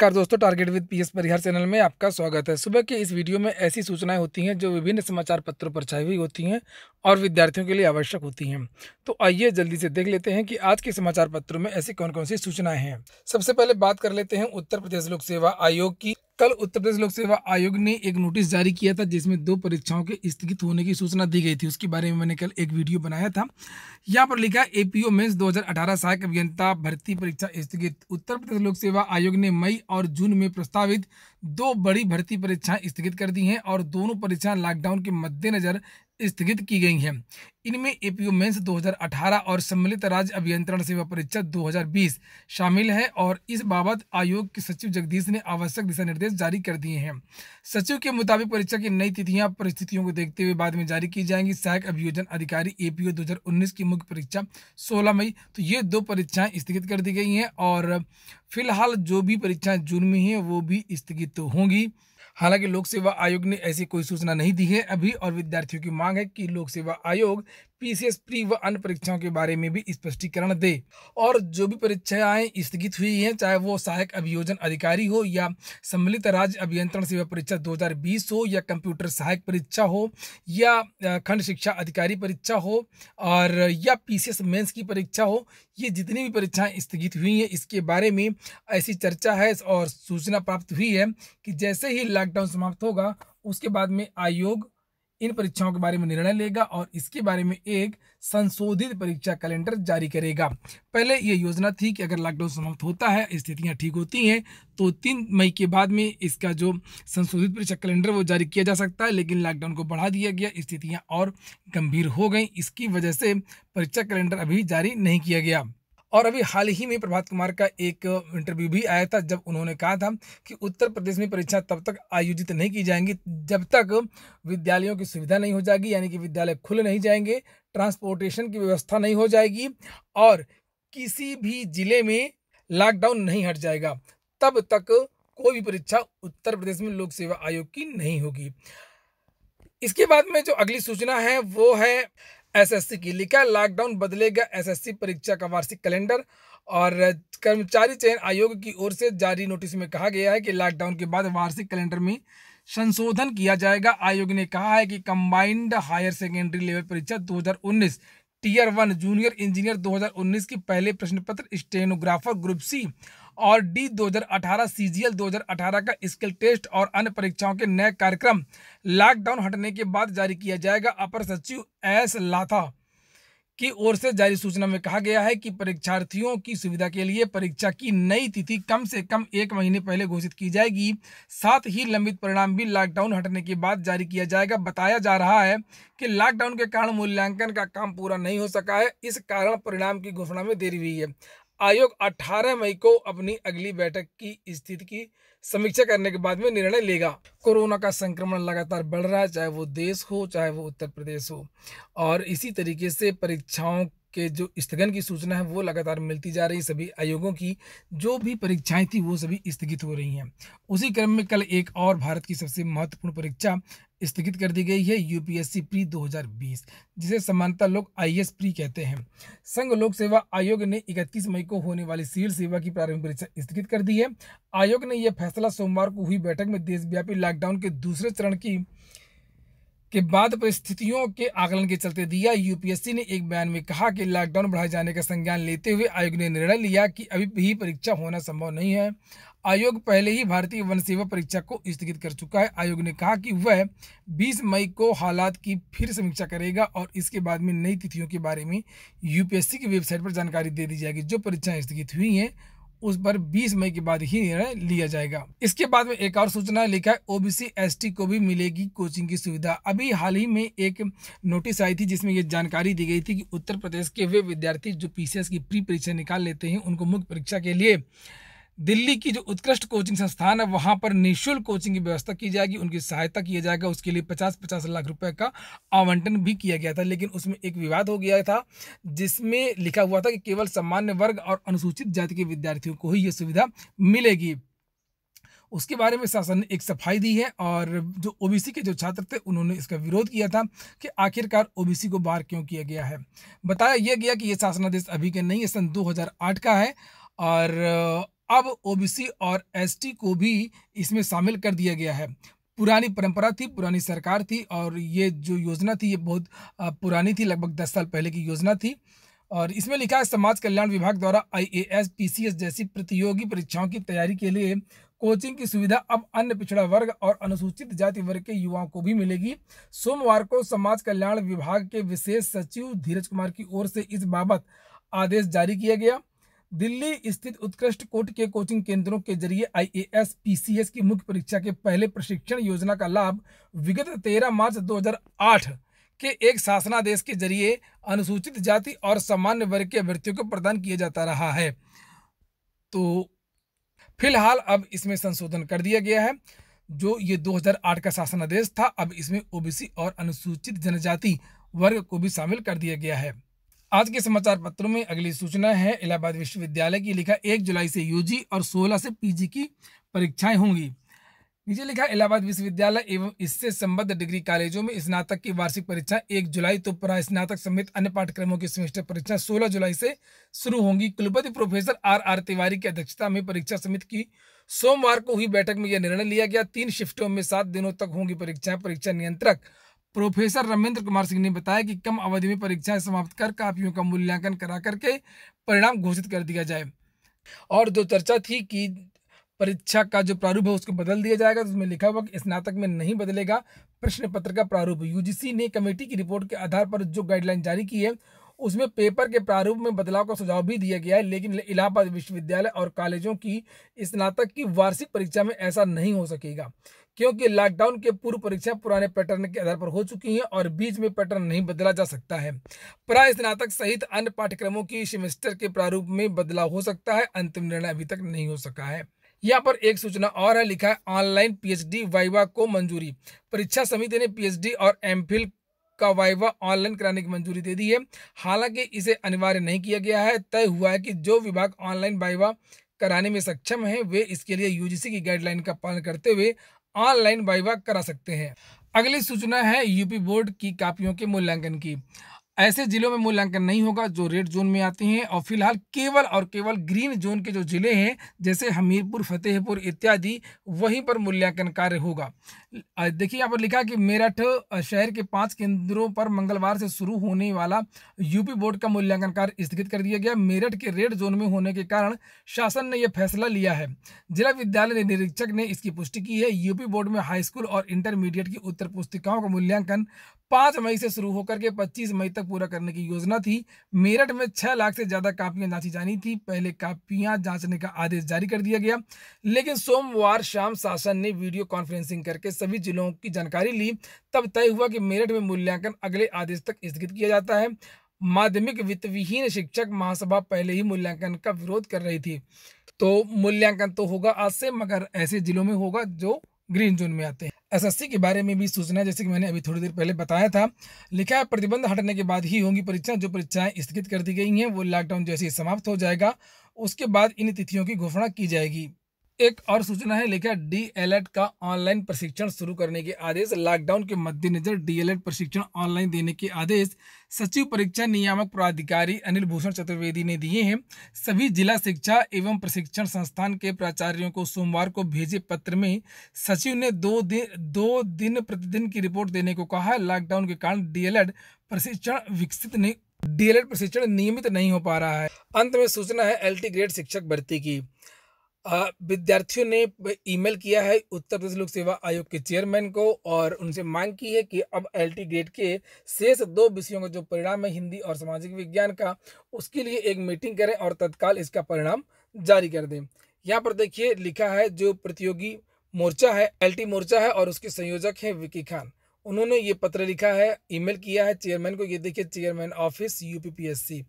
नमस्कार दोस्तों target with P S Parihar channel में आपका स्वागत है सुबह के इस वीडियो में ऐसी सूचनाएं होती हैं जो विभिन्न समाचार पत्रों पर छाई हुई होती हैं और विद्यार्थियों के लिए आवश्यक होती हैं तो आइए जल्दी से देख लेते हैं कि आज के समाचार पत्रों में ऐसी कौन कौन सी सूचनाएं हैं सबसे पहले बात कर लेते हैं उत्तर प्रदेश लोक सेवा आयोग की कल उत्तर प्रदेश लोक सेवा आयोग ने एक नोटिस जारी किया था जिसमें दो परीक्षाओं के स्थगित होने की सूचना दी गई थी उसके बारे में मैंने कल एक वीडियो बनाया था यहाँ पर लिखा एपीओ मेंस ओ हजार अठारह सहायक अभियंता भर्ती परीक्षा स्थगित उत्तर प्रदेश लोक सेवा आयोग ने मई और जून में प्रस्तावित दो बड़ी भर्ती परीक्षाएं स्थगित कर दी हैं और दोनों परीक्षाएं लॉकडाउन के मद्देनजर स्थगित की गई हैं इनमें एपीओ मेंस 2018 और सम्मिलित राज्य अभियंत्रण सेवा परीक्षा 2020 शामिल है और इस बाबत आयोग के सचिव जगदीश ने आवश्यक दिशा निर्देश जारी कर दिए हैं सचिव के मुताबिक परीक्षा की नई तिथियां परिस्थितियों को देखते हुए बाद में जारी की जाएंगी सहायक अभियोजन अधिकारी एपीओ 2019 की मुख्य परीक्षा 16 मई तो ये दो परीक्षाएं स्थगित कर दी गई हैं और फिलहाल जो भी परीक्षाएं जून में हैं वो भी स्थगित होंगी हालांकि लोक सेवा आयोग ने ऐसी कोई सूचना नहीं दी है अभी और विद्यार्थियों की मांग है कि लोक सेवा आयोग पीसीएस प्री व अन्य परीक्षाओं के बारे में भी स्पष्टीकरण दे और जो भी परीक्षाएं स्थगित हुई हैं चाहे वो सहायक अभियोजन अधिकारी हो या सम्मिलित राज्य अभियंत्रण सेवा परीक्षा 2020 हो या कंप्यूटर सहायक परीक्षा हो या खंड शिक्षा अधिकारी परीक्षा हो और या पीसीएस मेंस की परीक्षा हो ये जितनी भी परीक्षाएं स्थगित हुई हैं इसके बारे में ऐसी चर्चा है और सूचना प्राप्त हुई है कि जैसे ही लॉकडाउन समाप्त होगा उसके बाद में आयोग इन परीक्षाओं के बारे में निर्णय लेगा और इसके बारे में एक संशोधित परीक्षा कैलेंडर जारी करेगा पहले ये योजना थी कि अगर लॉकडाउन समाप्त होता है स्थितियाँ ठीक होती हैं तो तीन मई के बाद में इसका जो संशोधित परीक्षा कैलेंडर वो जारी किया जा सकता है लेकिन लॉकडाउन को बढ़ा दिया गया स्थितियाँ और गंभीर हो गई इसकी वजह से परीक्षा कैलेंडर अभी जारी नहीं किया गया और अभी हाल ही में प्रभात कुमार का एक इंटरव्यू भी आया था जब उन्होंने कहा था कि उत्तर प्रदेश में परीक्षा तब तक आयोजित नहीं की जाएंगी जब तक विद्यालयों की सुविधा नहीं हो जाएगी यानी कि विद्यालय खुले नहीं जाएंगे ट्रांसपोर्टेशन की व्यवस्था नहीं हो जाएगी और किसी भी जिले में लॉकडाउन नहीं हट जाएगा तब तक कोई भी परीक्षा उत्तर प्रदेश में लोक सेवा आयोग की नहीं होगी इसके बाद में जो अगली सूचना है वो है एसएससी की लिखा लॉकडाउन बदलेगा एसएससी परीक्षा का वार्षिक कैलेंडर और कर्मचारी चयन आयोग की ओर से जारी नोटिस में कहा गया है कि लॉकडाउन के बाद वार्षिक कैलेंडर में संशोधन किया जाएगा आयोग ने कहा है कि कंबाइंड हायर सेकेंडरी लेवल परीक्षा 2019 टीयर वन जूनियर इंजीनियर 2019 की पहले प्रश्न पत्र स्टेनोग्राफर ग्रुप सी और डी 2018 सीजीएल 2018 का स्किल टेस्ट और अन्य परीक्षाओं के नए कार्यक्रम लॉकडाउन हटने के बाद जारी किया जाएगा अपर सचिव एस लाथा की ओर से जारी सूचना में कहा गया है कि परीक्षार्थियों की सुविधा के लिए परीक्षा की नई तिथि कम से कम एक महीने पहले घोषित की जाएगी साथ ही लंबित परिणाम भी लॉकडाउन हटने के बाद जारी किया जाएगा बताया जा रहा है कि लॉकडाउन के कारण मूल्यांकन का काम पूरा नहीं हो सका है इस कारण परिणाम की घोषणा में देरी हुई है आयोग 18 मई को अपनी अगली बैठक की स्थिति की समीक्षा करने के बाद में निर्णय लेगा कोरोना का संक्रमण लगातार बढ़ रहा है चाहे वो देश हो चाहे वो उत्तर प्रदेश हो और इसी तरीके से परीक्षाओं के जो स्थगन की सूचना है वो लगातार मिलती जा रही सभी आयोगों की जो भी परीक्षाएं थी वो सभी स्थगित हो रही हैं उसी क्रम में कल एक और भारत की सबसे महत्वपूर्ण परीक्षा स्थगित कर दी गई है यूपीएससी प्री 2020 जिसे समानता लोग आईएएस प्री कहते हैं संघ लोक सेवा आयोग ने 31 मई को होने वाली सिविल सेवा की प्रारंभिक परीक्षा स्थगित कर दी है आयोग ने यह फैसला सोमवार को हुई बैठक में देशव्यापी लॉकडाउन के दूसरे चरण की के बाद परिस्थितियों के आकलन के चलते दिया यूपीएससी ने एक बयान में कहा कि लॉकडाउन बढ़ाए जाने का संज्ञान लेते हुए आयोग ने निर्णय लिया कि अभी भी परीक्षा होना संभव नहीं है आयोग पहले ही भारतीय वन सेवा परीक्षा को स्थगित कर चुका है आयोग ने कहा कि वह 20 मई को हालात की फिर समीक्षा करेगा और इसके बाद में नई तिथियों के बारे में यूपीएससी की वेबसाइट पर जानकारी दे दी जाएगी जो परीक्षाएं स्थगित हुई हैं उस पर 20 मई के बाद ही निर्णय लिया जाएगा इसके बाद में एक और सूचना लिखा है ओबीसी एसटी को भी मिलेगी कोचिंग की सुविधा अभी हाल ही में एक नोटिस आई थी जिसमें ये जानकारी दी गई थी कि उत्तर प्रदेश के वे विद्यार्थी जो पीसीएस की प्री परीक्षा निकाल लेते हैं उनको मुख्य परीक्षा के लिए दिल्ली की जो उत्कृष्ट कोचिंग संस्थान है वहाँ पर निःशुल्क कोचिंग की व्यवस्था की जाएगी उनकी सहायता किया जाएगा उसके लिए पचास पचास लाख रुपए का आवंटन भी किया गया था लेकिन उसमें एक विवाद हो गया था जिसमें लिखा हुआ था कि केवल सामान्य वर्ग और अनुसूचित जाति के विद्यार्थियों को ही ये सुविधा मिलेगी उसके बारे में शासन ने एक सफाई दी है और जो ओबीसी के जो छात्र थे उन्होंने इसका विरोध किया था कि आखिरकार ओबीसी को बाहर क्यों किया गया है बताया यह गया कि ये शासनादेश अभी के नहीं है सन 2008 का है और अब ओबीसी और एसटी को भी इसमें शामिल कर दिया गया है पुरानी परंपरा थी पुरानी सरकार थी और ये जो योजना थी ये बहुत पुरानी थी लगभग दस साल पहले की योजना थी और इसमें लिखा है समाज कल्याण विभाग द्वारा आईएएस पीसीएस जैसी प्रतियोगी परीक्षाओं की तैयारी के लिए कोचिंग की सुविधा अब अन्य पिछड़ा वर्ग और अनुसूचित जाति वर्ग के युवाओं को भी मिलेगी सोमवार को समाज कल्याण विभाग के विशेष सचिव धीरज कुमार की ओर से इस बाबत आदेश जारी किया गया दिल्ली स्थित उत्कृष्ट कोट के कोचिंग केंद्रों के जरिए आईएएस पीसीएस की मुख्य परीक्षा के पहले प्रशिक्षण योजना का लाभ विगत 13 मार्च 2008 के एक शासनादेश के जरिए अनुसूचित जाति और सामान्य वर्ग के अभ्यर्थियों को प्रदान किया जाता रहा है तो फिलहाल अब इसमें संशोधन कर दिया गया है जो ये 2008 का शासनादेश था अब इसमें ओबीसी और अनुसूचित जनजाति वर्ग को भी शामिल कर दिया गया है आज के समाचार पत्रों में अगली सूचना है इलाहाबाद विश्वविद्यालय की लिखा एक जुलाई से यूजी और 16 से पीजी की परीक्षाएं होंगी नीचे लिखा इलाहाबाद विश्वविद्यालय एवं इससे संबद्ध डिग्री कॉलेजों में स्नातक की वार्षिक परीक्षा एक जुलाई तो पर स्नातक समेत अन्य पाठ्यक्रमों की सेमेस्टर परीक्षा 16 जुलाई से शुरू होंगी कुलपति प्रोफेसर आर आर तिवारी की अध्यक्षता में परीक्षा समिति की सोमवार को हुई बैठक में यह निर्णय लिया गया तीन शिफ्टों में सात दिनों तक होंगी परीक्षाएं परीक्षा नियंत्रक प्रोफेसर रमेंद्र कुमार सिंह ने बताया कि कम अवधि में परीक्षाएं समाप्त कर कापियों का मूल्यांकन करा करके परिणाम घोषित कर दिया जाए और जो चर्चा थी कि परीक्षा का जो प्रारूप है उसको बदल दिया जाएगा तो उसमें लिखा हुआ कि स्नातक में नहीं बदलेगा प्रश्न पत्र का प्रारूप यूजीसी ने कमेटी की रिपोर्ट के आधार पर जो गाइडलाइन जारी की है उसमें पेपर के प्रारूप में बदलाव का सुझाव भी दिया गया है लेकिन इलाहाबाद विश्वविद्यालय और कॉलेजों की स्नातक की वार्षिक परीक्षा में ऐसा नहीं हो सकेगा क्योंकि लॉकडाउन के पूर्व परीक्षा पुराने पैटर्न के आधार पर हो चुकी हैं और बीच में पैटर्न नहीं बदला जा सकता है प्राय स्नातक सहित अन्य पाठ्यक्रमों की सेमेस्टर के प्रारूप में बदलाव हो सकता है अंतिम निर्णय अभी तक नहीं हो सका है यहाँ पर एक सूचना और है लिखा है ऑनलाइन पीएचडी वाइवा को मंजूरी परीक्षा समिति ने पीएचडी और एमफिल का वाइवा ऑनलाइन कराने की मंजूरी दे दी है हालांकि इसे अनिवार्य नहीं किया गया है तय हुआ है कि जो विभाग ऑनलाइन वाइवा कराने में सक्षम है वे इसके लिए यूजीसी की गाइडलाइन का पालन करते हुए ऑनलाइन वाइवा करा सकते हैं अगली सूचना है यूपी बोर्ड की कापियों के मूल्यांकन की ऐसे जिलों में मूल्यांकन नहीं होगा जो रेड जोन में आते हैं और फिलहाल केवल और केवल ग्रीन जोन के जो जिले हैं जैसे हमीरपुर फतेहपुर इत्यादि वहीं पर मूल्यांकन कार्य होगा देखिए यहाँ पर लिखा कि मेरठ शहर के पाँच केंद्रों पर मंगलवार से शुरू होने वाला यूपी बोर्ड का मूल्यांकन कार्य स्थगित कर दिया गया मेरठ के रेड जोन में होने के कारण शासन ने यह फैसला लिया है जिला विद्यालय निरीक्षक ने इसकी पुष्टि की है यूपी बोर्ड में हाईस्कूल और इंटरमीडिएट की उत्तर पुस्तिकाओं का मूल्यांकन पाँच मई से शुरू होकर के पच्चीस मई तक पूरा करने की योजना थी मेरठ में छः लाख से ज़्यादा कापियां जांची जानी थी पहले कापियां जांचने का आदेश जारी कर दिया गया लेकिन सोमवार शाम शासन ने वीडियो कॉन्फ्रेंसिंग करके सभी जिलों की जानकारी ली तब तय हुआ कि मेरठ में मूल्यांकन अगले आदेश तक स्थगित किया जाता है माध्यमिक वित्त विहीन शिक्षक महासभा पहले ही मूल्यांकन का विरोध कर रही थी तो मूल्यांकन तो होगा आज से मगर ऐसे जिलों में होगा जो ग्रीन जोन में आते हैं एसएससी के बारे में भी सूचना जैसे कि मैंने अभी थोड़ी देर पहले बताया था लिखा है प्रतिबंध हटने के बाद ही होंगी परीक्षाएं जो परीक्षाएं स्थगित कर दी गई हैं वो लॉकडाउन जैसे ही समाप्त हो जाएगा उसके बाद इन तिथियों की घोषणा की जाएगी एक और सूचना है लिखा डीएलएड का ऑनलाइन प्रशिक्षण शुरू करने के आदेश लॉकडाउन के मद्देनजर डीएलएड प्रशिक्षण ऑनलाइन देने के आदेश सचिव परीक्षा नियामक प्राधिकारी अनिल भूषण चतुर्वेदी ने दिए हैं सभी जिला शिक्षा एवं प्रशिक्षण संस्थान के प्राचार्यों को सोमवार को भेजे पत्र में सचिव ने दो दिन दो दिन प्रतिदिन की रिपोर्ट देने को कहा लॉकडाउन के कारण डीएलएड प्रशिक्षण विकसित नहीं डीएलएड प्रशिक्षण नियमित नहीं हो पा रहा है अंत में सूचना है टी ग्रेड शिक्षक भर्ती की विद्यार्थियों ने ईमेल किया है उत्तर प्रदेश लोक सेवा आयोग के चेयरमैन को और उनसे मांग की है कि अब एल टी ग्रेड के शेष दो विषयों का जो परिणाम है हिंदी और सामाजिक विज्ञान का उसके लिए एक मीटिंग करें और तत्काल इसका परिणाम जारी कर दें यहाँ पर देखिए लिखा है जो प्रतियोगी मोर्चा है एल मोर्चा है और उसके संयोजक है विकी खान उन्होंने ये पत्र लिखा है ईमेल किया है चेयरमैन को ये देखिए चेयरमैन ऑफिस यूपीपीएससी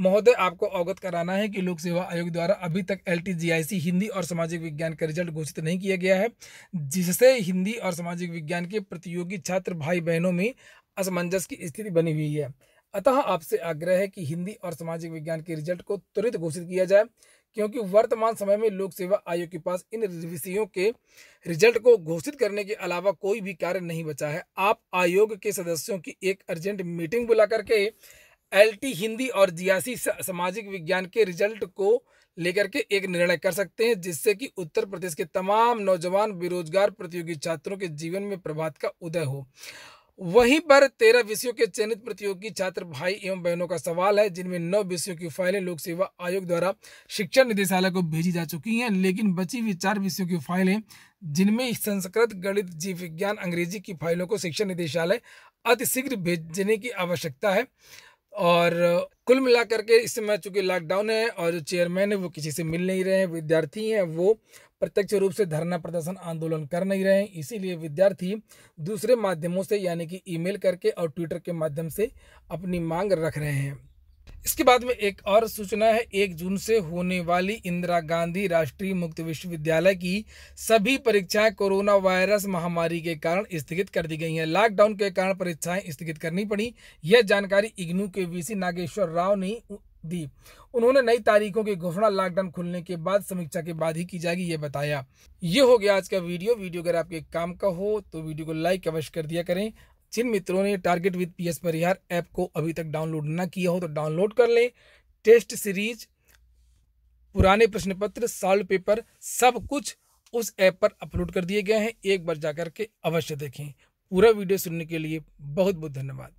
महोदय आपको अवगत कराना है कि लोक सेवा आयोग द्वारा अभी तक एलटीजीआईसी हिंदी और सामाजिक विज्ञान का रिजल्ट घोषित नहीं किया गया है जिससे हिंदी और सामाजिक विज्ञान के प्रतियोगी छात्र भाई बहनों में असमंजस की स्थिति बनी हुई है अतः आपसे आग्रह है कि हिंदी और सामाजिक विज्ञान के रिजल्ट को त्वरित घोषित किया जाए क्योंकि वर्तमान समय में लोक सेवा आयोग के पास इन विषयों के रिजल्ट को घोषित करने के अलावा कोई भी कार्य नहीं बचा है आप आयोग के सदस्यों की एक अर्जेंट मीटिंग बुला करके एलटी हिंदी और जियासी सामाजिक विज्ञान के रिजल्ट को लेकर के एक निर्णय कर सकते हैं जिससे कि उत्तर प्रदेश के तमाम नौजवान बेरोजगार प्रतियोगी छात्रों के जीवन में प्रभात का उदय हो वहीं पर तेरह विषयों के चयनित प्रतियोगी छात्र भाई एवं बहनों का सवाल है जिनमें नौ विषयों की फाइलें लोक सेवा आयोग द्वारा शिक्षा निदेशालय को भेजी जा चुकी हैं लेकिन बची हुई चार विषयों की फाइलें जिनमें संस्कृत गणित जीव विज्ञान अंग्रेजी की फाइलों को शिक्षा निदेशालय अतिशीघ्र भेजने की आवश्यकता है और कुल मिलाकर के इस समय चूंकि लॉकडाउन है और जो चेयरमैन है वो किसी से मिल नहीं रहे हैं विद्यार्थी हैं वो प्रत्यक्ष रूप से धरना प्रदर्शन आंदोलन कर नहीं रहे हैं इसीलिए विद्यार्थी दूसरे माध्यमों से यानी कि ईमेल करके और ट्विटर के माध्यम से अपनी मांग रख रहे हैं इसके बाद में एक और सूचना है एक जून से होने वाली इंदिरा गांधी राष्ट्रीय मुक्त विश्वविद्यालय की सभी परीक्षाएं कोरोना वायरस महामारी के कारण स्थगित कर दी गई हैं लॉकडाउन के कारण परीक्षाएं स्थगित करनी पड़ी यह जानकारी इग्नू के वीसी नागेश्वर राव ने दी उन्होंने नई तारीखों की घोषणा लॉकडाउन खुलने के बाद समीक्षा के बाद ही की जाएगी ये बताया ये हो गया आज का वीडियो वीडियो अगर आपके काम का हो तो वीडियो को लाइक अवश्य कर दिया करें जिन मित्रों ने target with P S Parihar app को अभी तक डाउनलोड ना किया हो तो डाउनलोड कर लें टेस्ट सीरीज पुराने प्रश्न पत्र सॉल्व पेपर सब कुछ उस ऐप पर अपलोड कर दिए गए हैं एक बार जाकर के अवश्य देखें पूरा वीडियो सुनने के लिए बहुत बहुत धन्यवाद